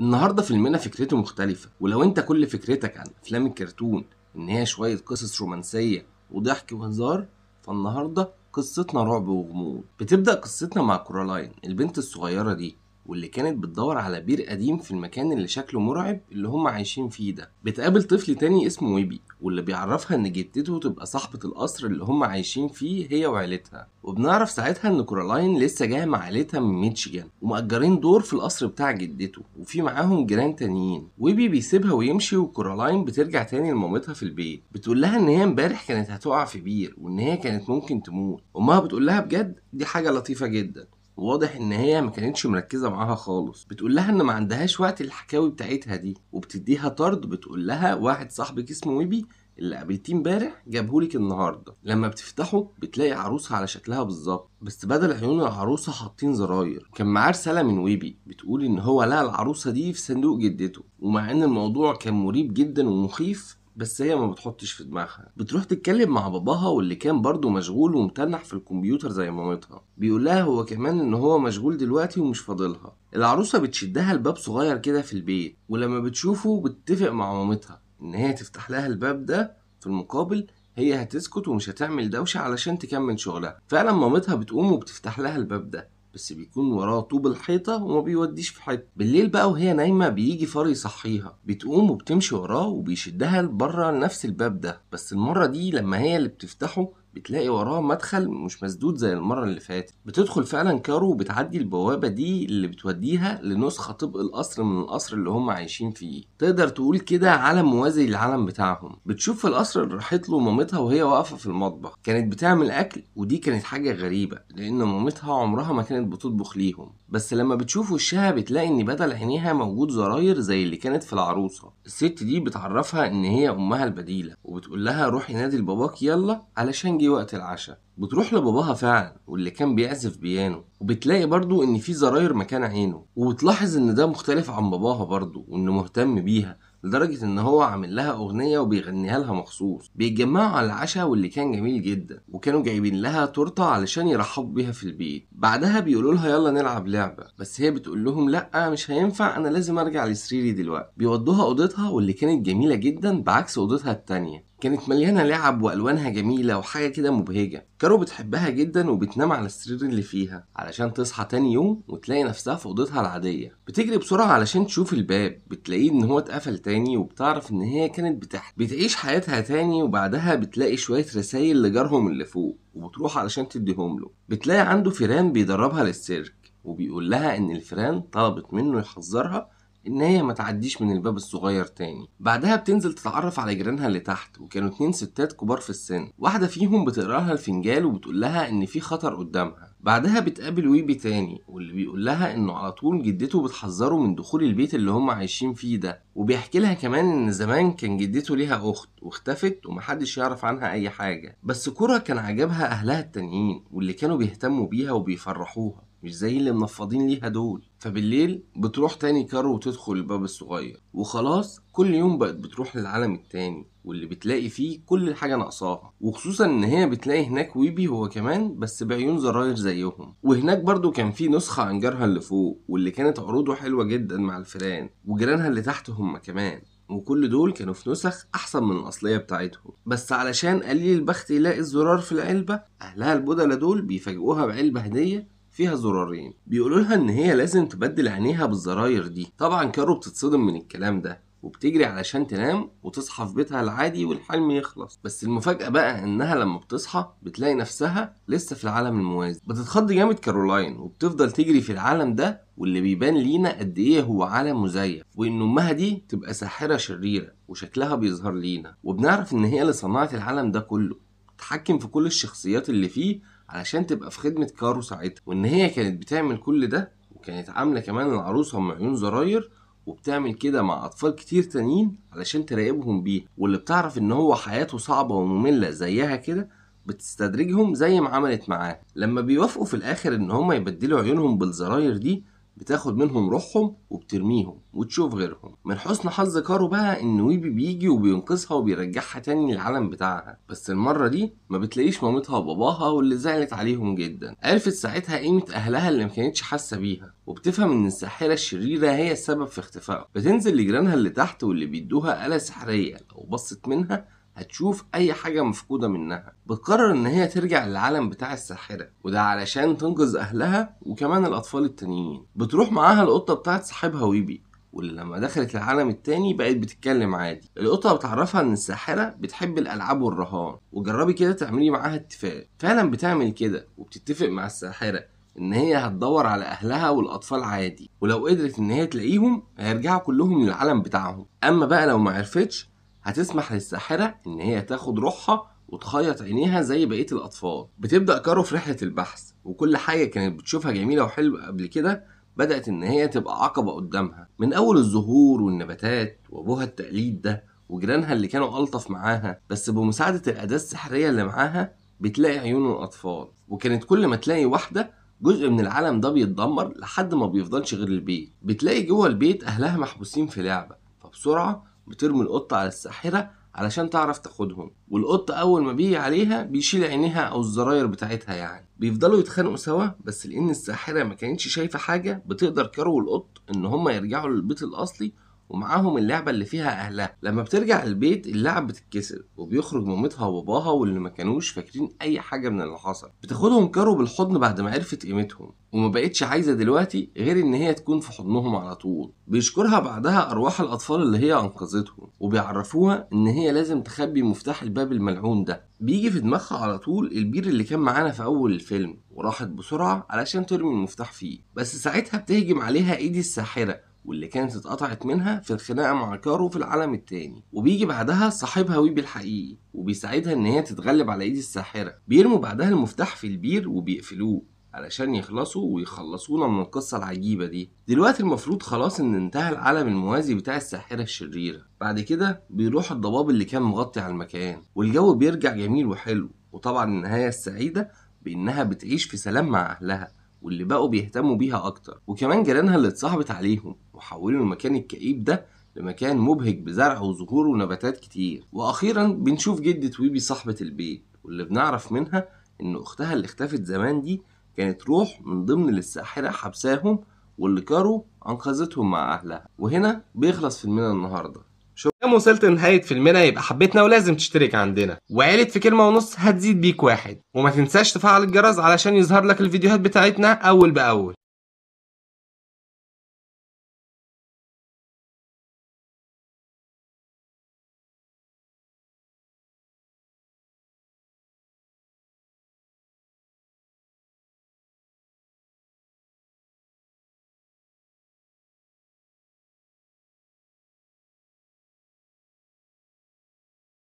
النهارده فيلمنا فكرته مختلفة ولو انت كل فكرتك عن افلام الكرتون ان هي شوية قصص رومانسية وضحك وهزار فالنهارده قصتنا رعب وغموض بتبدأ قصتنا مع كورالاين البنت الصغيرة دي واللي كانت بتدور على بير قديم في المكان اللي شكله مرعب اللي هم عايشين فيه ده بتقابل طفل تاني اسمه ويبي واللي بيعرفها ان جدته تبقى صاحبة القصر اللي هم عايشين فيه هي وعيلتها وبنعرف ساعتها ان كورالاين لسه جاية مع عيلتها من ميتشيجان ومأجرين دور في القصر بتاع جدته وفي معاهم جيران تانيين ويبي بيسيبها ويمشي وكورالاين بترجع تاني لمامتها في البيت بتقول لها ان هي امبارح كانت هتقع في بير وان هي كانت ممكن تموت امها بتقول لها بجد دي حاجة لطيفة جدا واضح ان هي ما كانتش مركزه معاها خالص بتقول لها ان ما عندهاش وقت الحكاوي بتاعتها دي وبتديها طرد بتقول لها واحد صاحبك اسمه ويبي اللي قابلتيه امبارح جابهولك النهارده لما بتفتحه بتلاقي عروسه على شكلها بالظبط بس بدل عيون العروسه حاطين زراير كان معاه رساله من ويبي بتقول ان هو لقى العروسه دي في صندوق جدته ومع ان الموضوع كان مريب جدا ومخيف بس هي ما بتحطش في دماغها بتروح تتكلم مع باباها واللي كان برضه مشغول ومتنح في الكمبيوتر زي مامتها بيقول لها هو كمان ان هو مشغول دلوقتي ومش فاضلها العروسه بتشدها الباب صغير كده في البيت ولما بتشوفه بتتفق مع مامتها ان هي تفتح لها الباب ده في المقابل هي هتسكت ومش هتعمل دوشه علشان تكمل شغلها فعلا مامتها بتقوم وبتفتح لها الباب ده بس بيكون وراه طوب الحيطة وما بيوديش في حتة بالليل بقى وهي نايمة بيجي فار يصحيها بتقوم وبتمشي وراه وبيشدها لبره لنفس الباب ده بس المرة دي لما هي اللي بتفتحه بتلاقي وراه مدخل مش مسدود زي المرة اللي فاتت بتدخل فعلا كارو وبتعدي البوابة دي اللي بتوديها لنسخة طبق القصر من القصر اللي هم عايشين فيه تقدر تقول كده عالم موازي للعالم بتاعهم بتشوف في القصر اللي راحت له مامتها وهي واقفة في المطبخ كانت بتعمل أكل ودي كانت حاجة غريبة لأن مامتها عمرها ما كانت بتطبخ ليهم بس لما بتشوف وشها بتلاقي إن بدل عينيها موجود زراير زي اللي كانت في العروسة الست دي بتعرفها إن هي أمها البديلة وبتقول لها روحي نادي لباباك يلا علشان جه وقت العشاء بتروح لباباها فعلا واللي كان بيعزف بيانو وبتلاقي برضو ان في زراير مكان عينه وبتلاحظ ان ده مختلف عن باباها برضو وانه مهتم بيها لدرجة إن هو عامل لها أغنية وبيغنيها لها مخصوص بيتجمعوا على العشاء واللي كان جميل جدا وكانوا جايبين لها تورتة علشان يرحبوا بيها في البيت بعدها بيقولوا لها يلا نلعب لعبة بس هي بتقول لهم لأ مش هينفع أنا لازم أرجع لسريري دلوقتي بيودوها أوضتها واللي كانت جميلة جدا بعكس أوضتها التانية كانت مليانة لعب وألوانها جميلة وحاجة كده مبهجة كارو بتحبها جدا وبتنام على السرير اللي فيها علشان تصحى تاني يوم وتلاقي نفسها في أوضتها العادية بتجري بسرعة علشان تشوف الباب بتلاقيه إن هو اتقفل تاني وبتعرف إن هي كانت بتحت بتعيش حياتها تاني وبعدها بتلاقي شوية رسايل لجارهم اللي فوق وبتروح علشان تديهم له بتلاقي عنده فيران بيدربها للسيرك وبيقول لها إن الفيران طلبت منه يحذرها ان هي ما تعديش من الباب الصغير تاني بعدها بتنزل تتعرف على جيرانها اللي تحت وكانوا اتنين ستات كبار في السن واحده فيهم بتقرالها الفنجال وبتقول لها ان في خطر قدامها بعدها بتقابل ويبي تاني واللي بيقول لها انه على طول جدته بتحذره من دخول البيت اللي هم عايشين فيه ده وبيحكي لها كمان ان زمان كان جدته ليها اخت واختفت ومحدش يعرف عنها اي حاجه بس كرة كان عجبها اهلها التانيين واللي كانوا بيهتموا بيها وبيفرحوها مش زي اللي منفضين ليها دول فبالليل بتروح تاني كارو وتدخل الباب الصغير وخلاص كل يوم بقت بتروح للعالم التاني واللي بتلاقي فيه كل حاجة ناقصاها وخصوصا ان هي بتلاقي هناك ويبي هو كمان بس بعيون زراير زيهم وهناك برضو كان في نسخة عن جارها اللي فوق واللي كانت عروضه حلوة جدا مع الفيران وجيرانها اللي تحت هم كمان وكل دول كانوا في نسخ أحسن من الأصلية بتاعتهم بس علشان قليل البخت يلاقي الزرار في العلبة أهلها البدلة دول بيفاجئوها بعلبة هدية فيها زرارين بيقولوا لها ان هي لازم تبدل عينيها بالزراير دي طبعا كارو بتتصدم من الكلام ده وبتجري علشان تنام وتصحى في بيتها العادي والحلم يخلص بس المفاجأة بقى انها لما بتصحى بتلاقي نفسها لسه في العالم الموازي بتتخض جامد كارولاين وبتفضل تجري في العالم ده واللي بيبان لينا قد ايه هو عالم مزيف وان امها دي تبقى ساحرة شريرة وشكلها بيظهر لينا وبنعرف ان هي اللي صنعت العالم ده كله تتحكم في كل الشخصيات اللي فيه علشان تبقى في خدمة كارو ساعتها وإن هي كانت بتعمل كل ده وكانت عاملة كمان العروسة من عيون زراير وبتعمل كده مع أطفال كتير تانيين علشان تراقبهم بيه واللي بتعرف إن هو حياته صعبة ومملة زيها كده بتستدرجهم زي ما عملت معاه لما بيوافقوا في الآخر إن هما يبدلوا عيونهم بالزراير دي بتاخد منهم روحهم وبترميهم وتشوف غيرهم من حسن حظ كارو بقى ان ويبي بيجي وبينقذها وبيرجعها تاني للعالم بتاعها بس المره دي ما بتلاقيش مامتها وباباها واللي زعلت عليهم جدا عرفت ساعتها قيمه اهلها اللي ما كانتش حاسه بيها وبتفهم ان الساحره الشريره هي السبب في اختفائه بتنزل لجيرانها اللي تحت واللي بيدوها آلة سحريه لو بصت منها هتشوف اي حاجه مفقوده منها بتقرر ان هي ترجع للعالم بتاع الساحره وده علشان تنقذ اهلها وكمان الاطفال التانيين بتروح معاها القطه بتاعت صاحبها ويبي واللي لما دخلت العالم التاني بقت بتتكلم عادي القطة بتعرفها ان الساحرة بتحب الالعاب والرهان وجربي كده تعملي معاها اتفاق فعلا بتعمل كده وبتتفق مع الساحرة ان هي هتدور على اهلها والاطفال عادي ولو قدرت ان هي تلاقيهم هيرجعوا كلهم للعالم بتاعهم اما بقى لو ما عرفتش هتسمح للساحرة إن هي تاخد روحها وتخيط عينيها زي بقية الأطفال بتبدأ كارو في رحلة البحث وكل حاجة كانت بتشوفها جميلة وحلوة قبل كده بدأت إن هي تبقى عقبة قدامها من أول الزهور والنباتات وأبوها التقليد ده وجيرانها اللي كانوا ألطف معاها بس بمساعدة الأداة السحرية اللي معاها بتلاقي عيون الأطفال وكانت كل ما تلاقي واحدة جزء من العالم ده بيتدمر لحد ما بيفضلش غير البيت بتلاقي جوه البيت أهلها محبوسين في لعبة فبسرعة بترمي القطة على الساحرة علشان تعرف تاخدهم والقطة أول ما بيجي عليها بيشيل عينيها أو الزراير بتاعتها يعني بيفضلوا يتخانقوا سوا بس لأن الساحرة ما كانتش شايفة حاجة بتقدر كارو والقط إن هما يرجعوا للبيت الأصلي ومعاهم اللعبه اللي فيها اهلها لما بترجع البيت اللعب بتتكسر وبيخرج مامتها وباباها واللي ما كانوش فاكرين اي حاجه من اللي حصل بتاخدهم كارو بالحضن بعد ما عرفت قيمتهم وما بقتش عايزه دلوقتي غير ان هي تكون في حضنهم على طول بيشكرها بعدها ارواح الاطفال اللي هي انقذتهم وبيعرفوها ان هي لازم تخبي مفتاح الباب الملعون ده بيجي في دماغها على طول البير اللي كان معانا في اول الفيلم وراحت بسرعه علشان ترمي المفتاح فيه بس ساعتها بتهجم عليها ايدي الساحره واللي كانت اتقطعت منها في الخناقه مع كارو في العالم التاني وبيجي بعدها صاحبها ويبي الحقيقي وبيساعدها ان هي تتغلب على ايد الساحره بيرموا بعدها المفتاح في البير وبيقفلوه علشان يخلصوا ويخلصونا من القصة العجيبة دي دلوقتي المفروض خلاص ان انتهى العالم الموازي بتاع الساحرة الشريرة بعد كده بيروح الضباب اللي كان مغطي على المكان والجو بيرجع جميل وحلو وطبعا النهاية السعيدة بانها بتعيش في سلام مع اهلها واللي بقوا بيهتموا بيها أكتر وكمان جيرانها اللي اتصاحبت عليهم وحولوا المكان الكئيب ده لمكان مبهج بزرع وزهور ونباتات كتير وأخيرا بنشوف جدة ويبي صاحبة البيت واللي بنعرف منها إن أختها اللي اختفت زمان دي كانت روح من ضمن اللي الساحرة حبساهم واللي كارو أنقذتهم مع أهلها وهنا بيخلص فيلمنا النهاردة شو كام وصلت لنهاية فيلمنا يبقى حبيتنا ولازم تشترك عندنا وعيلة في كلمة ونص هتزيد بيك واحد وما تنساش تفعل الجرس علشان يظهر لك الفيديوهات بتاعتنا أول بأول